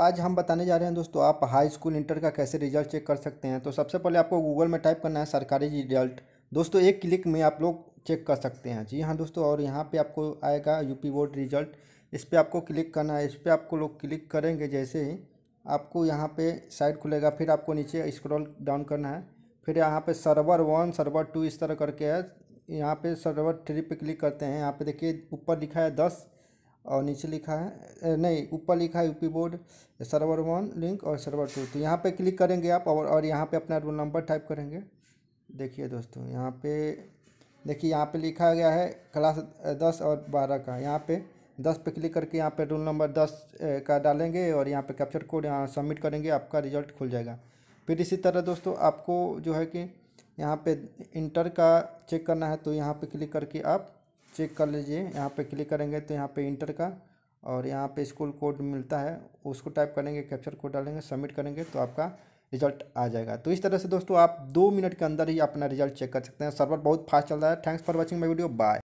आज हम बताने जा रहे हैं दोस्तों आप हाई स्कूल इंटर का कैसे रिजल्ट चेक कर सकते हैं तो सबसे पहले आपको गूगल में टाइप करना है सरकारी रिजल्ट दोस्तों एक क्लिक में आप लोग चेक कर सकते हैं जी हाँ दोस्तों और यहाँ पे आपको आएगा यूपी बोर्ड रिजल्ट इस पर आपको क्लिक करना है इस पर आपको लोग क्लिक करेंगे जैसे ही आपको यहाँ पे साइड खुलेगा फिर आपको नीचे स्क्रॉल डाउन करना है फिर यहाँ पे सर्वर वन सर्वर टू इस तरह करके है यहाँ पे सर्वर थ्री पे क्लिक करते हैं यहाँ पे देखिए ऊपर लिखा है दस और नीचे लिखा है नहीं ऊपर लिखा है UP board server one link और सर्वर टू तो यहाँ पे क्लिक करेंगे आप और और यहाँ पे अपना रोल नंबर टाइप करेंगे देखिए दोस्तों यहाँ पे देखिए यहाँ पे लिखा गया है क्लास दस और बारह का यहाँ पे दस पे क्लिक करके यहाँ पे रोल नंबर दस का डालेंगे और यहाँ पे कैप्चर कोड यहाँ सबमिट करेंगे आपका रिजल्ट खुल जाएगा फिर इसी तरह दोस्तों आपको जो है कि यहाँ पर इंटर का चेक करना है तो यहाँ पर क्लिक करके आप चेक कर लीजिए यहाँ पे क्लिक करेंगे तो यहाँ पे इंटर का और यहाँ पे स्कूल कोड मिलता है उसको टाइप करेंगे कैप्चर कोड डालेंगे सबमिट करेंगे तो आपका रिजल्ट आ जाएगा तो इस तरह से दोस्तों आप दो मिनट के अंदर ही अपना रिजल्ट चेक कर सकते हैं सर्वर बहुत फास्ट चल रहा है thanks for watching my video bye